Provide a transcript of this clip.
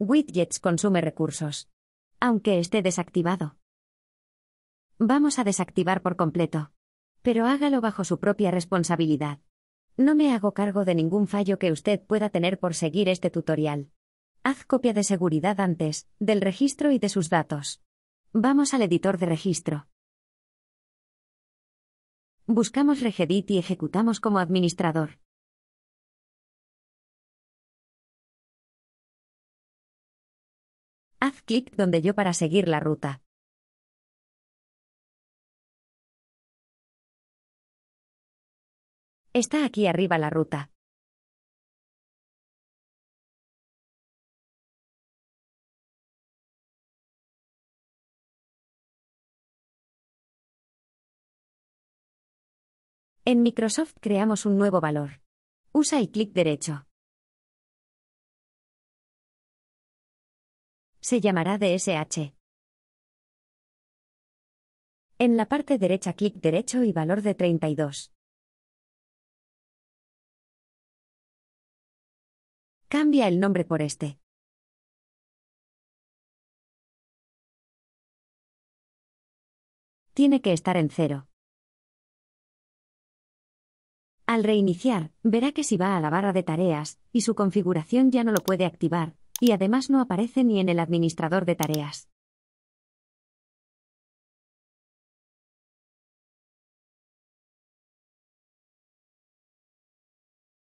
Widgets consume recursos. Aunque esté desactivado. Vamos a desactivar por completo. Pero hágalo bajo su propia responsabilidad. No me hago cargo de ningún fallo que usted pueda tener por seguir este tutorial. Haz copia de seguridad antes, del registro y de sus datos. Vamos al editor de registro. Buscamos Regedit y ejecutamos como administrador. Haz clic donde yo para seguir la ruta. Está aquí arriba la ruta. En Microsoft creamos un nuevo valor. Usa y clic derecho. Se llamará DSH. En la parte derecha clic derecho y valor de 32. Cambia el nombre por este. Tiene que estar en cero. Al reiniciar, verá que si va a la barra de tareas, y su configuración ya no lo puede activar, y además no aparece ni en el administrador de tareas.